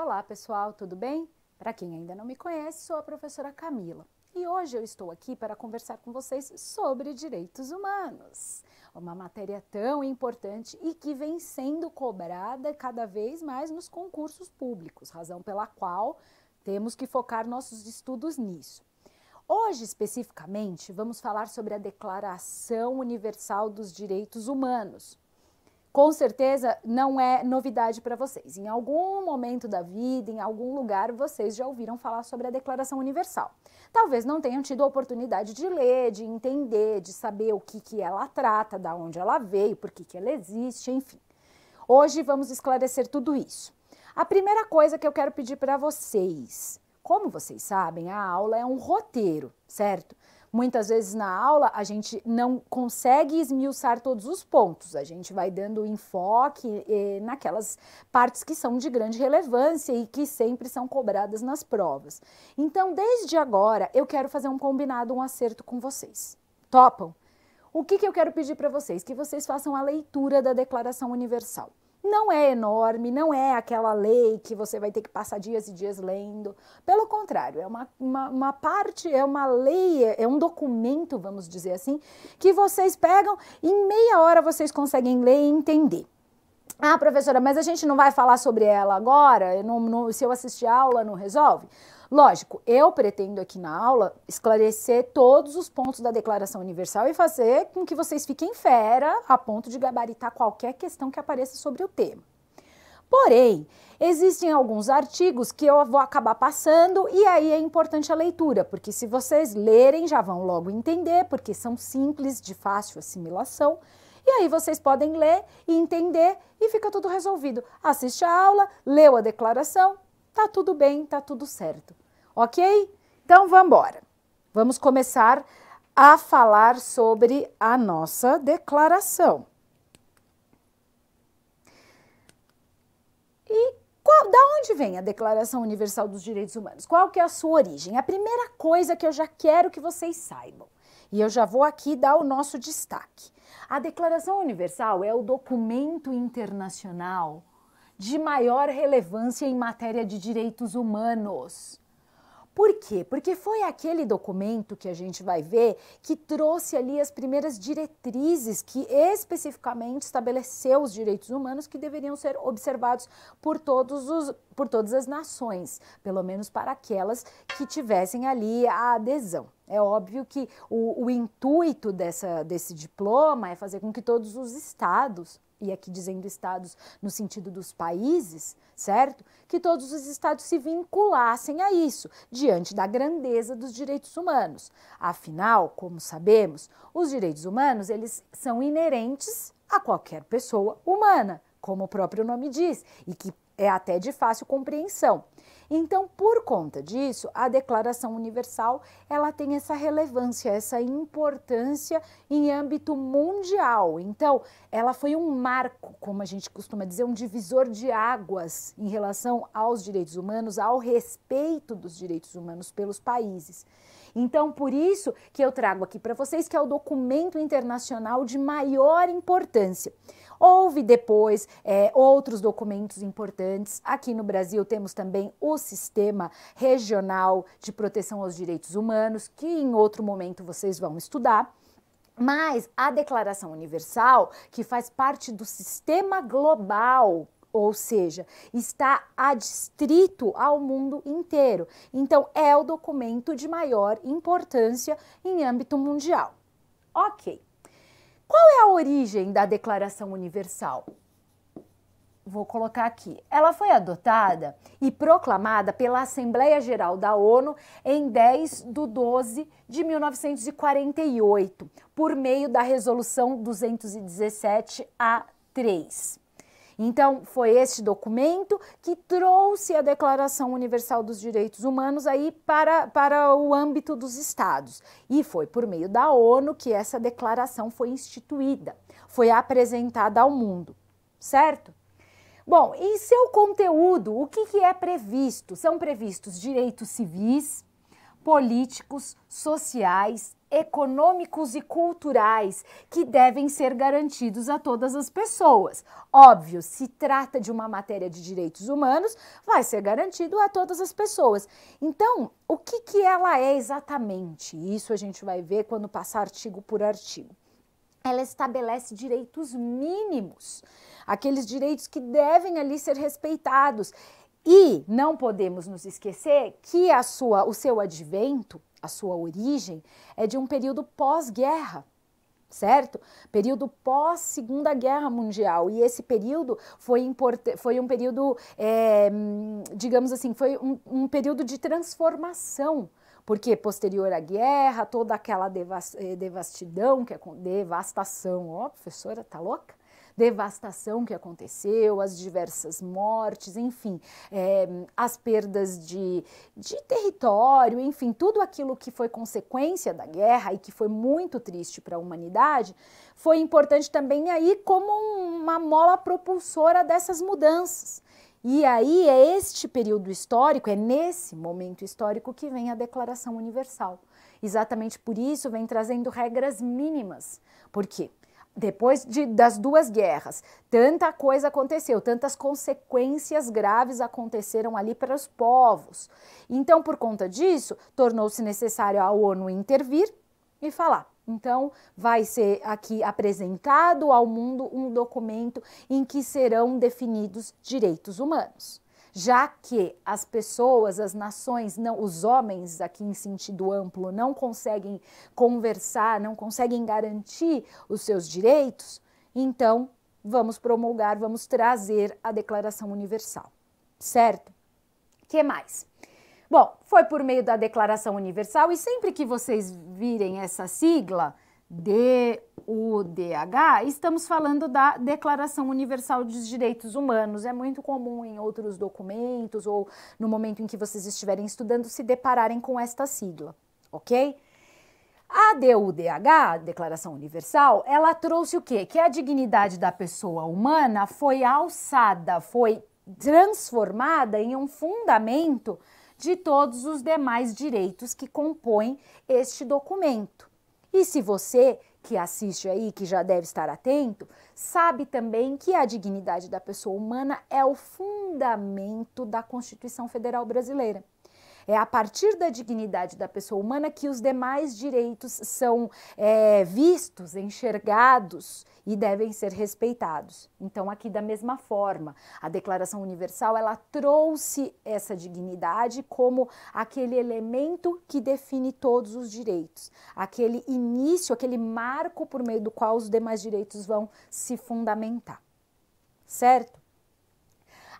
Olá pessoal, tudo bem? Para quem ainda não me conhece, sou a professora Camila e hoje eu estou aqui para conversar com vocês sobre direitos humanos, uma matéria tão importante e que vem sendo cobrada cada vez mais nos concursos públicos, razão pela qual temos que focar nossos estudos nisso. Hoje, especificamente, vamos falar sobre a Declaração Universal dos Direitos Humanos, com certeza não é novidade para vocês. Em algum momento da vida, em algum lugar, vocês já ouviram falar sobre a Declaração Universal. Talvez não tenham tido a oportunidade de ler, de entender, de saber o que, que ela trata, da onde ela veio, por que, que ela existe, enfim. Hoje vamos esclarecer tudo isso. A primeira coisa que eu quero pedir para vocês, como vocês sabem, a aula é um roteiro, certo? Muitas vezes na aula a gente não consegue esmiuçar todos os pontos, a gente vai dando enfoque eh, naquelas partes que são de grande relevância e que sempre são cobradas nas provas. Então, desde agora, eu quero fazer um combinado, um acerto com vocês. Topam? O que, que eu quero pedir para vocês? Que vocês façam a leitura da Declaração Universal não é enorme, não é aquela lei que você vai ter que passar dias e dias lendo. Pelo contrário, é uma, uma, uma, parte, é uma lei, é um documento, vamos dizer assim, que vocês pegam e em meia hora vocês conseguem ler e entender. Ah, professora, mas a gente não vai falar sobre ela agora? não, não, se eu assistir a aula, não resolve? Lógico, eu pretendo aqui na aula esclarecer todos os pontos da Declaração Universal e fazer com que vocês fiquem fera a ponto de gabaritar qualquer questão que apareça sobre o tema. Porém, existem alguns artigos que eu vou acabar passando e aí é importante a leitura, porque se vocês lerem já vão logo entender, porque são simples, de fácil assimilação. E aí vocês podem ler e entender e fica tudo resolvido. Assiste a aula, leu a declaração, tá tudo bem, tá tudo certo. Ok? Então vamos embora. Vamos começar a falar sobre a nossa declaração. E qual, da onde vem a Declaração Universal dos Direitos Humanos? Qual que é a sua origem? A primeira coisa que eu já quero que vocês saibam, e eu já vou aqui dar o nosso destaque. A Declaração Universal é o documento internacional de maior relevância em matéria de direitos humanos. Por quê? Porque foi aquele documento que a gente vai ver que trouxe ali as primeiras diretrizes que especificamente estabeleceu os direitos humanos que deveriam ser observados por, todos os, por todas as nações, pelo menos para aquelas que tivessem ali a adesão. É óbvio que o, o intuito dessa, desse diploma é fazer com que todos os estados e aqui dizendo estados no sentido dos países, certo? Que todos os estados se vinculassem a isso, diante da grandeza dos direitos humanos. Afinal, como sabemos, os direitos humanos, eles são inerentes a qualquer pessoa humana, como o próprio nome diz, e que é até de fácil compreensão. Então, por conta disso, a Declaração Universal, ela tem essa relevância, essa importância em âmbito mundial. Então, ela foi um marco, como a gente costuma dizer, um divisor de águas em relação aos direitos humanos, ao respeito dos direitos humanos pelos países. Então, por isso que eu trago aqui para vocês que é o documento internacional de maior importância. Houve depois é, outros documentos importantes. Aqui no Brasil temos também o Sistema Regional de Proteção aos Direitos Humanos, que em outro momento vocês vão estudar. Mas a Declaração Universal, que faz parte do sistema global ou seja, está adstrito ao mundo inteiro. Então, é o documento de maior importância em âmbito mundial. Ok. Qual é a origem da Declaração Universal? Vou colocar aqui. Ela foi adotada e proclamada pela Assembleia Geral da ONU em 10 de 12 de 1948, por meio da Resolução 217-A3. Então, foi este documento que trouxe a Declaração Universal dos Direitos Humanos aí para, para o âmbito dos estados. E foi por meio da ONU que essa declaração foi instituída, foi apresentada ao mundo, certo? Bom, em seu conteúdo, o que, que é previsto? São previstos direitos civis, políticos, sociais, econômicos e culturais que devem ser garantidos a todas as pessoas. Óbvio, se trata de uma matéria de direitos humanos, vai ser garantido a todas as pessoas. Então, o que, que ela é exatamente? Isso a gente vai ver quando passar artigo por artigo. Ela estabelece direitos mínimos, aqueles direitos que devem ali ser respeitados. E não podemos nos esquecer que a sua, o seu advento a sua origem é de um período pós-guerra, certo? Período pós Segunda Guerra Mundial e esse período foi, foi um período, é, digamos assim, foi um, um período de transformação porque posterior à guerra, toda aquela eh, devastidão, que é com devastação, ó, oh, professora, tá louca? devastação que aconteceu, as diversas mortes, enfim, é, as perdas de, de território, enfim, tudo aquilo que foi consequência da guerra e que foi muito triste para a humanidade, foi importante também aí como uma mola propulsora dessas mudanças. E aí é este período histórico, é nesse momento histórico que vem a Declaração Universal. Exatamente por isso vem trazendo regras mínimas. Por quê? depois de, das duas guerras, tanta coisa aconteceu, tantas consequências graves aconteceram ali para os povos. Então, por conta disso, tornou-se necessário a ONU intervir e falar. Então, vai ser aqui apresentado ao mundo um documento em que serão definidos direitos humanos já que as pessoas, as nações, não, os homens aqui em sentido amplo não conseguem conversar, não conseguem garantir os seus direitos, então vamos promulgar, vamos trazer a Declaração Universal, certo? Que mais? Bom, foi por meio da Declaração Universal e sempre que vocês virem essa sigla, DUDH, estamos falando da Declaração Universal dos Direitos Humanos. É muito comum em outros documentos ou no momento em que vocês estiverem estudando se depararem com esta sigla, ok? A DUDH, Declaração Universal, ela trouxe o quê? Que a dignidade da pessoa humana foi alçada, foi transformada em um fundamento de todos os demais direitos que compõem este documento. E se você que assiste aí, que já deve estar atento, sabe também que a dignidade da pessoa humana é o fundamento da Constituição Federal Brasileira. É a partir da dignidade da pessoa humana que os demais direitos são é, vistos, enxergados e devem ser respeitados. Então, aqui da mesma forma, a Declaração Universal ela trouxe essa dignidade como aquele elemento que define todos os direitos, aquele início, aquele marco por meio do qual os demais direitos vão se fundamentar, certo?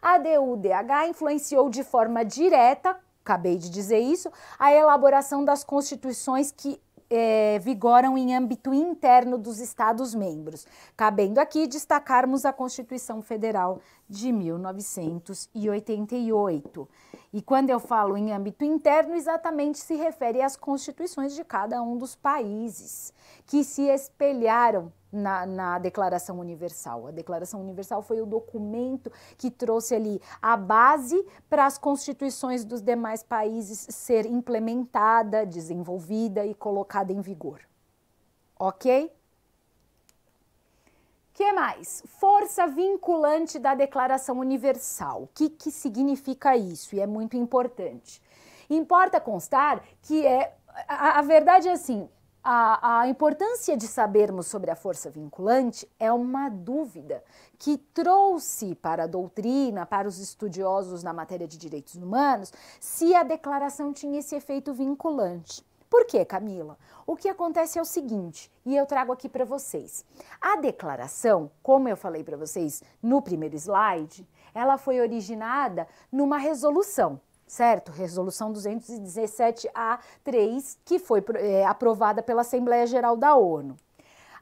A DUDH influenciou de forma direta acabei de dizer isso, a elaboração das constituições que é, vigoram em âmbito interno dos Estados-membros, cabendo aqui destacarmos a Constituição Federal de 1988. E quando eu falo em âmbito interno, exatamente se refere às constituições de cada um dos países que se espelharam na, na, Declaração Universal. A Declaração Universal foi o documento que trouxe ali a base para as constituições dos demais países ser implementada, desenvolvida e colocada em vigor. Ok? que mais? Força vinculante da Declaração Universal. O que, que significa isso? E é muito importante. Importa constar que é. a, a verdade é assim: a, a importância de sabermos sobre a força vinculante é uma dúvida que trouxe para a doutrina, para os estudiosos na matéria de direitos humanos, se a declaração tinha esse efeito vinculante. Por quê, Camila? O que acontece é o seguinte, e eu trago aqui para vocês. A declaração, como eu falei para vocês no primeiro slide, ela foi originada numa resolução certo? Resolução 217-A3, que foi é, aprovada pela Assembleia Geral da ONU.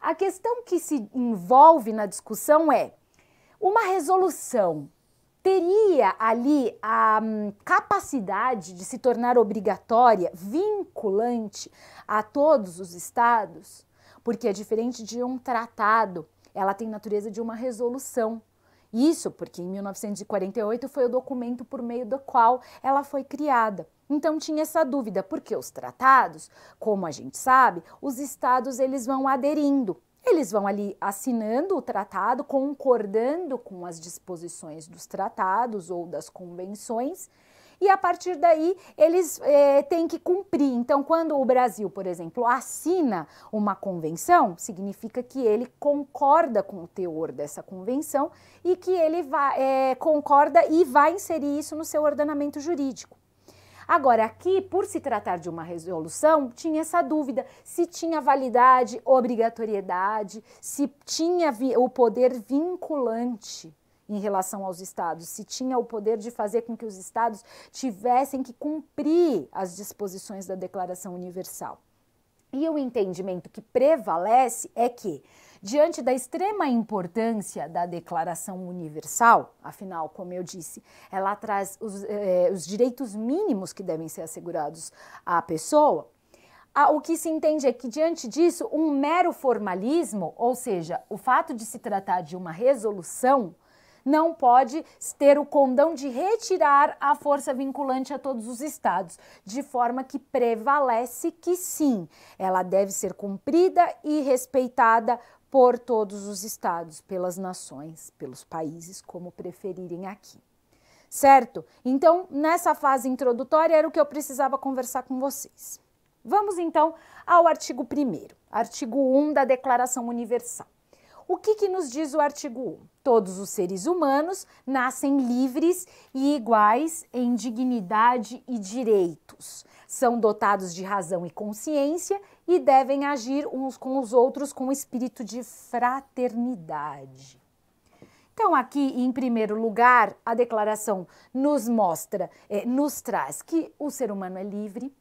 A questão que se envolve na discussão é: uma resolução teria ali a um, capacidade de se tornar obrigatória, vinculante a todos os estados? Porque é diferente de um tratado, ela tem natureza de uma resolução. Isso porque em 1948 foi o documento por meio do qual ela foi criada. Então tinha essa dúvida, porque os tratados, como a gente sabe, os estados eles vão aderindo. Eles vão ali assinando o tratado, concordando com as disposições dos tratados ou das convenções, e a partir daí eles eh, têm que cumprir. Então, quando o Brasil, por exemplo, assina uma convenção, significa que ele concorda com o teor dessa convenção e que ele vai, eh, concorda e vai inserir isso no seu ordenamento jurídico. Agora, aqui, por se tratar de uma resolução, tinha essa dúvida se tinha validade, obrigatoriedade, se tinha o poder vinculante em relação aos estados, se tinha o poder de fazer com que os estados tivessem que cumprir as disposições da Declaração Universal. E o entendimento que prevalece é que, diante da extrema importância da Declaração Universal, afinal, como eu disse, ela traz os, eh, os direitos mínimos que devem ser assegurados à pessoa, ah, o que se entende é que, diante disso, um mero formalismo, ou seja, o fato de se tratar de uma resolução, não pode ter o condão de retirar a força vinculante a todos os estados, de forma que prevalece que sim, ela deve ser cumprida e respeitada por todos os estados, pelas nações, pelos países, como preferirem aqui. Certo? Então, nessa fase introdutória era o que eu precisava conversar com vocês. Vamos então ao artigo 1, artigo 1 da Declaração Universal. O que, que nos diz o artigo 1? Todos os seres humanos nascem livres e iguais em dignidade e direitos. São dotados de razão e consciência e devem agir uns com os outros com espírito de fraternidade. Então, aqui, em primeiro lugar, a declaração nos mostra, eh, nos traz que o ser humano é livre,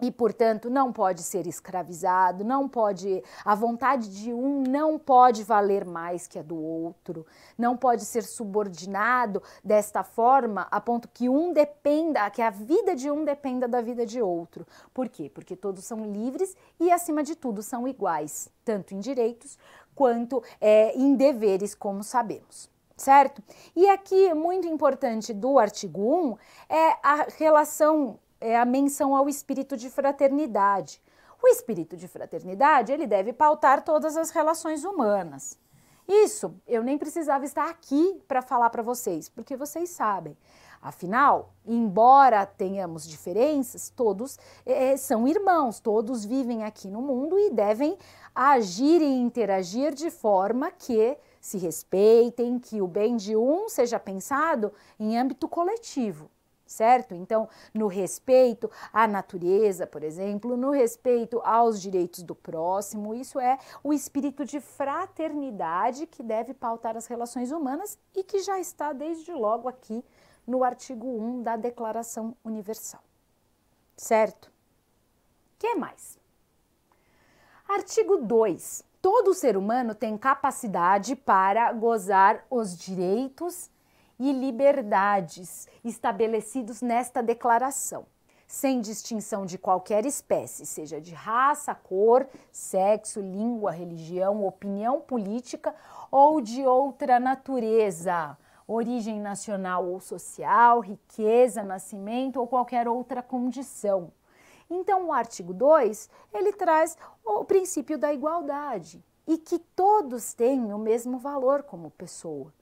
e, portanto, não pode ser escravizado, não pode a vontade de um não pode valer mais que a do outro, não pode ser subordinado desta forma a ponto que um dependa, que a vida de um dependa da vida de outro. Por quê? Porque todos são livres e acima de tudo são iguais, tanto em direitos quanto é, em deveres, como sabemos certo? E aqui, muito importante do artigo 1 é a relação é a menção ao espírito de fraternidade. O espírito de fraternidade, ele deve pautar todas as relações humanas. Isso eu nem precisava estar aqui para falar para vocês, porque vocês sabem. Afinal, embora tenhamos diferenças, todos é, é, são irmãos, todos vivem aqui no mundo e devem agir e interagir de forma que se respeitem, que o bem de um seja pensado em âmbito coletivo certo? Então, no respeito à natureza, por exemplo, no respeito aos direitos do próximo, isso é o espírito de fraternidade que deve pautar as relações humanas e que já está desde logo aqui no artigo 1 da Declaração Universal. Certo? Que mais? Artigo 2. Todo ser humano tem capacidade para gozar os direitos e liberdades estabelecidos nesta declaração, sem distinção de qualquer espécie, seja de raça, cor, sexo, língua, religião, opinião política ou de outra natureza, origem nacional ou social, riqueza, nascimento ou qualquer outra condição. Então, o artigo 2, ele traz o princípio da igualdade e que todos têm o mesmo valor como pessoa.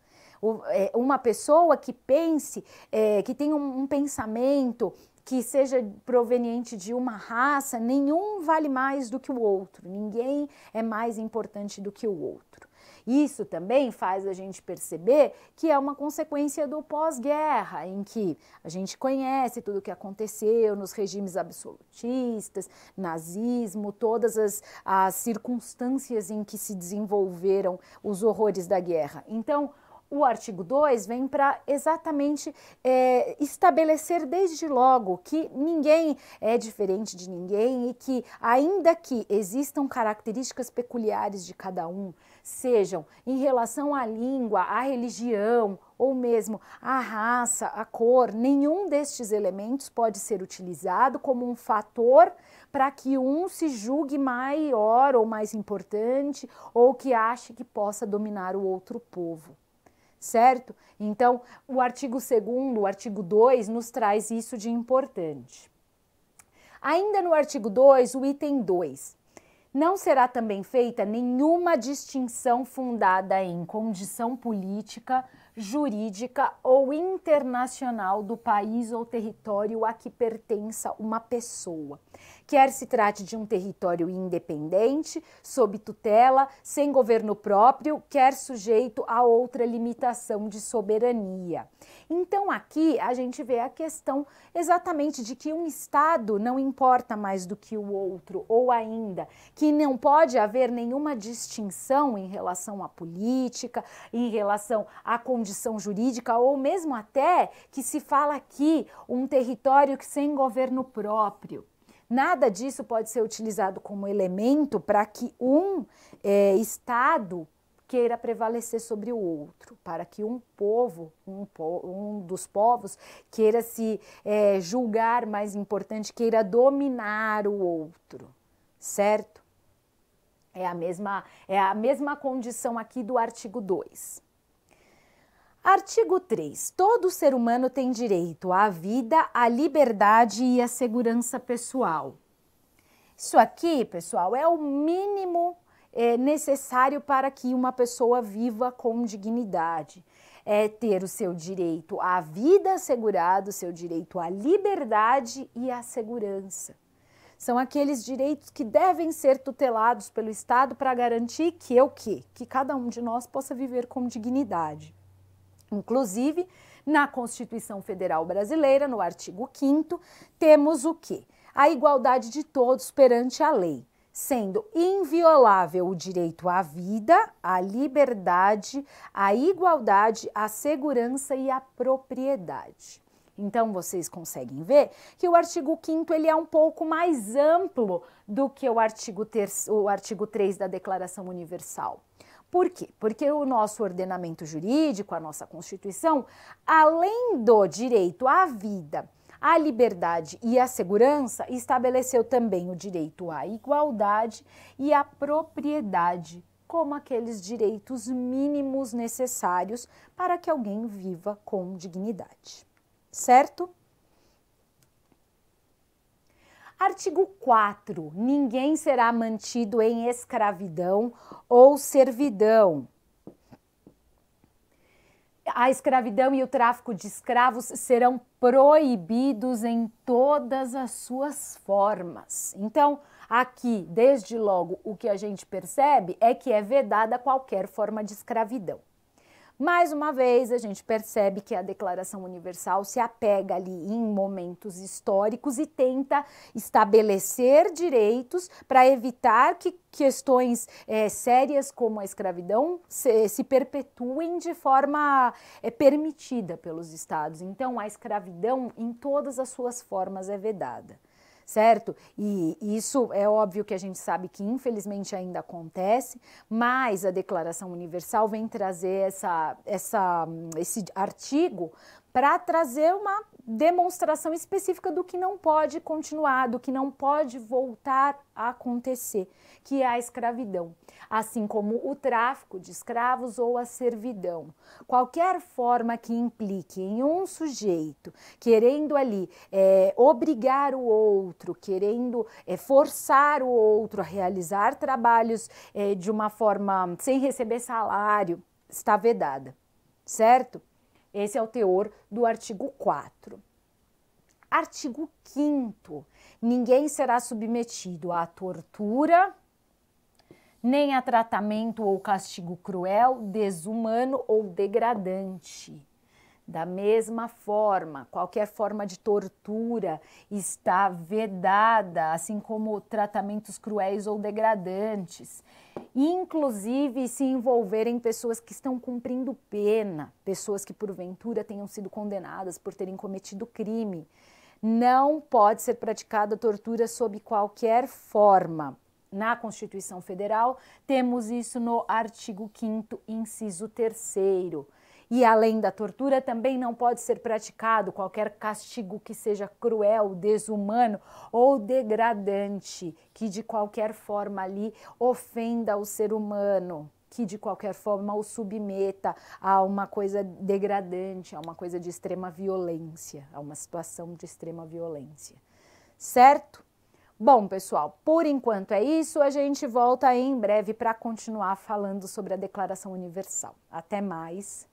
É, uma pessoa que pense, é, que tenha um, um pensamento que seja proveniente de uma raça, nenhum vale mais do que o outro, ninguém é mais importante do que o outro. Isso também faz a gente perceber que é uma consequência do pós-guerra, em que a gente conhece tudo o que aconteceu nos regimes absolutistas, nazismo, todas as, as circunstâncias em que se desenvolveram os horrores da guerra. Então, o artigo 2 vem para exatamente é, estabelecer desde logo que ninguém é diferente de ninguém e que, ainda que existam características peculiares de cada um, sejam em relação à língua, à religião ou mesmo à raça, à cor, nenhum destes elementos pode ser utilizado como um fator para que um se julgue maior ou mais importante ou que ache que possa dominar o outro povo certo? Então, o artigo 2, o artigo 2, nos traz isso de importante. Ainda no artigo 2, o item 2. Não será também feita nenhuma distinção fundada em condição política jurídica ou internacional do país ou território a que pertença uma pessoa, quer se trate de um território independente, sob tutela, sem governo próprio, quer sujeito a outra limitação de soberania. Então aqui a gente vê a questão exatamente de que um Estado não importa mais do que o outro, ou ainda que não pode haver nenhuma distinção em relação à política, em relação à condição jurídica, ou mesmo até que se fala aqui um território que sem governo próprio. Nada disso pode ser utilizado como elemento para que um é, Estado queira prevalecer sobre o outro, para que um povo, um, po um dos povos, queira se é, julgar mais importante, queira dominar o outro, certo? É a mesma, é a mesma condição aqui do artigo 2. Artigo 3. Todo ser humano tem direito à vida, à liberdade e à segurança pessoal. Isso aqui, pessoal, é o mínimo é, necessário para que uma pessoa viva com dignidade. É ter o seu direito à vida assegurado, o seu direito à liberdade e à segurança. São aqueles direitos que devem ser tutelados pelo Estado para garantir que o quê? Que cada um de nós possa viver com dignidade. Inclusive, na Constituição Federal Brasileira, no artigo 5 temos o quê? A igualdade de todos perante a lei sendo inviolável o direito à vida, à liberdade, à igualdade, à segurança e à propriedade. Então vocês conseguem ver que o artigo 5 ele é um pouco mais amplo do que o artigo, ter o artigo 3 da Declaração Universal. Por quê? Porque o nosso ordenamento jurídico, a nossa Constituição, além do direito à vida, à liberdade e à segurança, estabeleceu também o direito à igualdade e à propriedade como aqueles direitos mínimos necessários para que alguém viva com dignidade. Certo? Artigo 4. Ninguém será mantido em escravidão ou servidão a escravidão e o tráfico de escravos serão proibidos em todas as suas formas. Então, aqui, desde logo, o que a gente percebe é que é vedada qualquer forma de escravidão. Mais uma vez, a gente percebe que a Declaração Universal se apega ali em momentos históricos e tenta estabelecer direitos para evitar que questões é, sérias como a escravidão se, se perpetuem de forma é, permitida pelos estados. Então, a escravidão, em todas as suas formas, é vedada certo? E isso é óbvio que a gente sabe que infelizmente ainda acontece, mas a Declaração Universal vem trazer essa, essa, hum, esse artigo para trazer uma demonstração específica do que não pode continuar, do que não pode voltar a acontecer, que é a escravidão, assim como o tráfico de escravos ou a servidão. Qualquer forma que implique em um sujeito querendo ali é, obrigar o outro, querendo é, forçar o outro a realizar trabalhos é, de uma forma sem receber salário, está vedada, certo? Esse é o teor do artigo 4. Artigo 5. Ninguém será submetido à tortura, nem a tratamento ou castigo cruel, desumano ou degradante. Da mesma forma, qualquer forma de tortura está vedada, assim como tratamentos cruéis ou degradantes, inclusive se envolverem pessoas que estão cumprindo pena, pessoas que porventura tenham sido condenadas por terem cometido crime. Não pode ser praticada tortura sob qualquer forma. Na Constituição Federal, temos isso no artigo 5, inciso 3. E além da tortura, também não pode ser praticado qualquer castigo que seja cruel, desumano ou degradante, que de qualquer forma ali ofenda o ser humano que de qualquer forma o submeta a uma coisa degradante, a uma coisa de extrema violência, a uma situação de extrema violência. Certo? Bom, pessoal, por enquanto é isso. A gente volta em breve para continuar falando sobre a Declaração Universal. Até mais.